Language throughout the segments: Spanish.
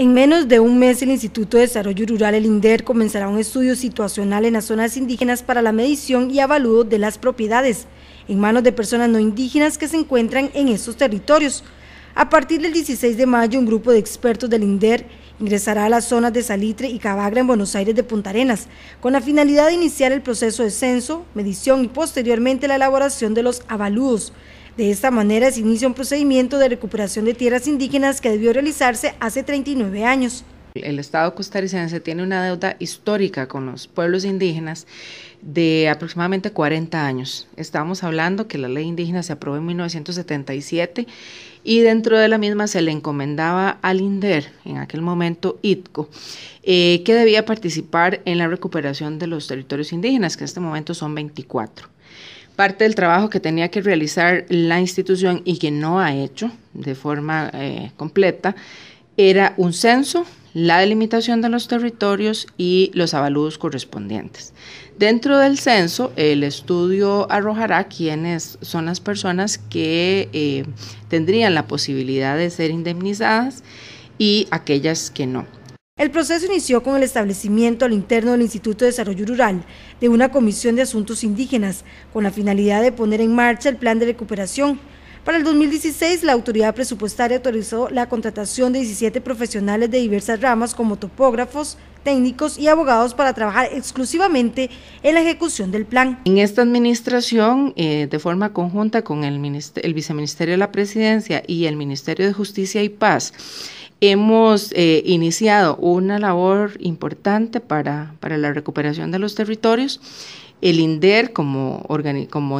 En menos de un mes, el Instituto de Desarrollo Rural, el INDER, comenzará un estudio situacional en las zonas indígenas para la medición y avalúo de las propiedades en manos de personas no indígenas que se encuentran en estos territorios. A partir del 16 de mayo, un grupo de expertos del INDER ingresará a las zonas de Salitre y Cavagra en Buenos Aires de Punta Arenas, con la finalidad de iniciar el proceso de censo, medición y posteriormente la elaboración de los avalúos. De esta manera se inicia un procedimiento de recuperación de tierras indígenas que debió realizarse hace 39 años. El Estado costarricense tiene una deuda histórica con los pueblos indígenas de aproximadamente 40 años. Estamos hablando que la ley indígena se aprobó en 1977 y dentro de la misma se le encomendaba al INDER, en aquel momento ITCO, eh, que debía participar en la recuperación de los territorios indígenas, que en este momento son 24 parte del trabajo que tenía que realizar la institución y que no ha hecho de forma eh, completa era un censo, la delimitación de los territorios y los avaludos correspondientes. Dentro del censo, el estudio arrojará quiénes son las personas que eh, tendrían la posibilidad de ser indemnizadas y aquellas que no. El proceso inició con el establecimiento al interno del Instituto de Desarrollo Rural de una comisión de asuntos indígenas, con la finalidad de poner en marcha el plan de recuperación. Para el 2016, la autoridad presupuestaria autorizó la contratación de 17 profesionales de diversas ramas como topógrafos, técnicos y abogados para trabajar exclusivamente en la ejecución del plan. En esta administración, eh, de forma conjunta con el, el Viceministerio de la Presidencia y el Ministerio de Justicia y Paz, Hemos eh, iniciado una labor importante para, la recuperación de los territorios. El INDER, como,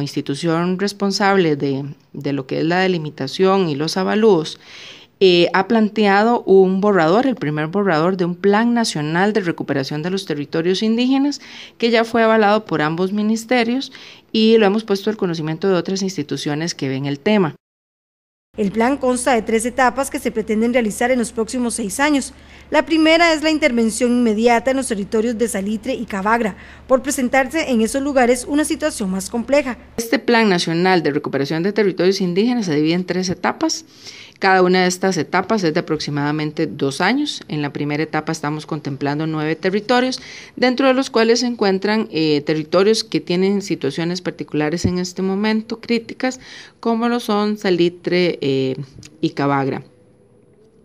institución responsable de, lo que es la delimitación y los avalúos, eh, ha planteado un borrador, el primer borrador de un Plan Nacional de Recuperación de los Territorios Indígenas, que ya fue avalado por ambos ministerios y lo hemos puesto al conocimiento de otras instituciones que ven el tema. El plan consta de tres etapas que se pretenden realizar en los próximos seis años. La primera es la intervención inmediata en los territorios de Salitre y Cavagra, por presentarse en esos lugares una situación más compleja. Este Plan Nacional de Recuperación de Territorios Indígenas se divide en tres etapas cada una de estas etapas es de aproximadamente dos años. En la primera etapa estamos contemplando nueve territorios, dentro de los cuales se encuentran eh, territorios que tienen situaciones particulares en este momento críticas, como lo son Salitre eh, y Cabagra.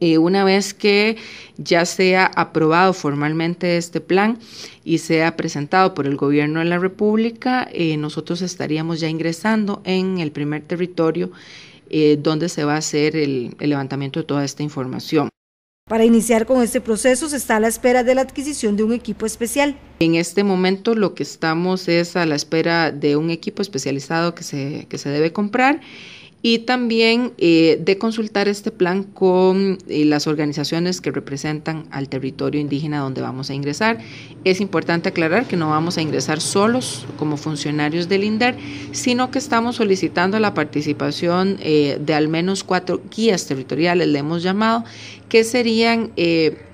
Eh, una vez que ya sea aprobado formalmente este plan y sea presentado por el gobierno de la República, nosotros estaríamos ya ingresando en el primer territorio eh, dónde se va a hacer el, levantamiento de toda esta información. Para iniciar con este proceso se está a la espera de la adquisición de un equipo especial. En este momento lo que estamos es a la espera de un equipo especializado que que se debe comprar y también eh, de consultar este plan con eh, las organizaciones que representan al territorio indígena donde vamos a ingresar. Es importante aclarar que no vamos a ingresar solos como funcionarios del INDER, sino que estamos solicitando la participación eh, de al menos cuatro guías territoriales, le hemos llamado, que serían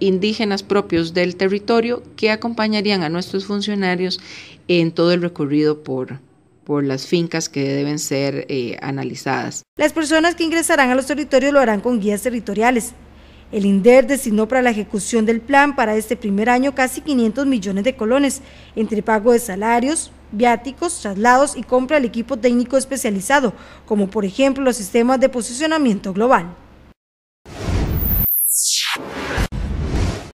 indígenas propios del territorio que acompañarían a nuestros funcionarios en todo el recorrido por, por las fincas que deben ser eh, analizadas. Las personas que ingresarán a los territorios lo harán con guías territoriales. El INDER designó para la ejecución del plan para este primer año casi 500 millones de colones, entre pago de salarios, viáticos, traslados y compra del equipo técnico especializado, como por ejemplo los sistemas de posicionamiento global.